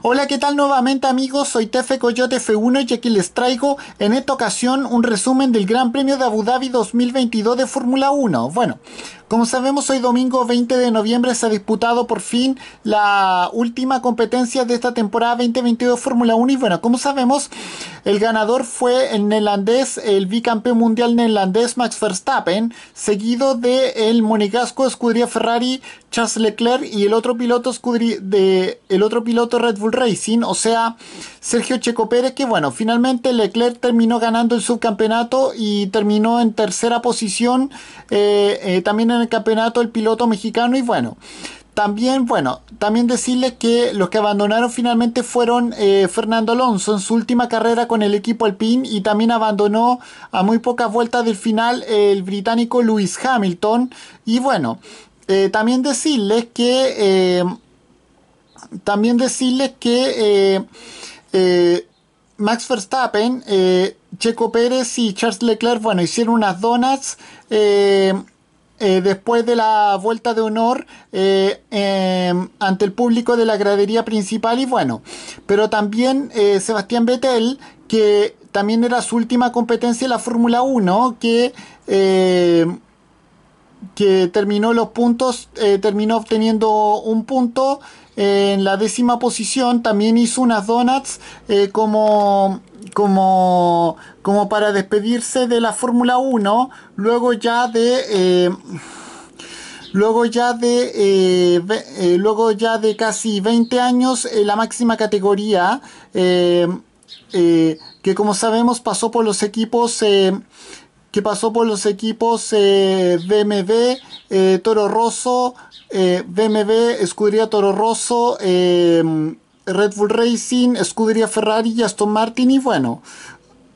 Hola, ¿qué tal nuevamente amigos? Soy Tefe Coyote F1 y aquí les traigo en esta ocasión un resumen del Gran Premio de Abu Dhabi 2022 de Fórmula 1. Bueno, como sabemos, hoy domingo 20 de noviembre se ha disputado por fin la última competencia de esta temporada 2022 Fórmula 1 y bueno, como sabemos, el ganador fue el neerlandés, el bicampeón mundial neerlandés Max Verstappen, seguido de el monegasco escudería Ferrari Charles Leclerc y el otro piloto de el otro piloto Red Bull Racing, o sea, Sergio Checo Pérez que bueno, finalmente Leclerc terminó ganando el subcampeonato y terminó en tercera posición eh, eh, también en en el campeonato el piloto mexicano y bueno. También, bueno, también decirles que los que abandonaron finalmente fueron eh, Fernando Alonso en su última carrera con el equipo Alpine y también abandonó a muy pocas vueltas del final el británico Lewis Hamilton. Y bueno, eh, también decirles que... Eh, también decirles que... Max Verstappen, Checo Pérez y Charles Leclerc, bueno, hicieron unas donas eh, después de la vuelta de honor eh, em, ante el público de la gradería principal y bueno, pero también eh, Sebastián Vettel, que también era su última competencia en la Fórmula 1, que, em, que terminó los puntos, terminó obteniendo un punto en la décima posición, también hizo unas donuts como como, como para despedirse de la Fórmula 1, luego ya de... Eh, luego ya de eh, eh, luego ya de casi 20 años en la máxima categoría que como sabemos pasó por los equipos que pasó por los equipos BMW Toro Rosso BMW Escudería Toro Rosso Red Bull Racing, Scuderia Ferrari y Aston Martin y bueno.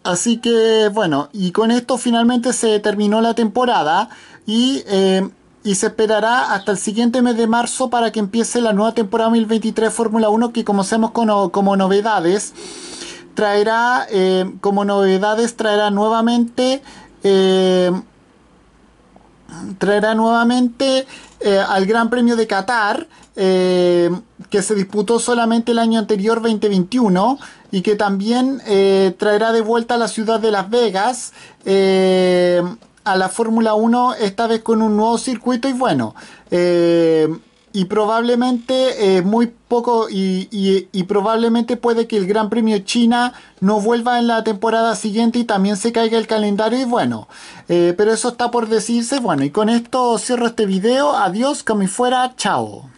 Así que bueno, y con esto finalmente se terminó la temporada y, eh, se esperará hasta el siguiente mes de marzo para que empiece la nueva temporada 2023 Fórmula 1 que conocemos como, como novedades. Traerá, eh, como novedades, traerá nuevamente... Eh, traerá nuevamente eh, al Gran Premio de Qatar, eh, que se disputó solamente el año anterior, 2021, y que también eh, traerá de vuelta a la ciudad de Las Vegas a la Fórmula 1, esta vez con un nuevo circuito y bueno y probablemente eh, muy poco y, probablemente puede que el Gran Premio China no vuelva en la temporada siguiente y también se caiga el calendario y bueno, eh, pero eso está por decirse. Bueno, y con esto cierro este video. Adiós, como y fuera, chao.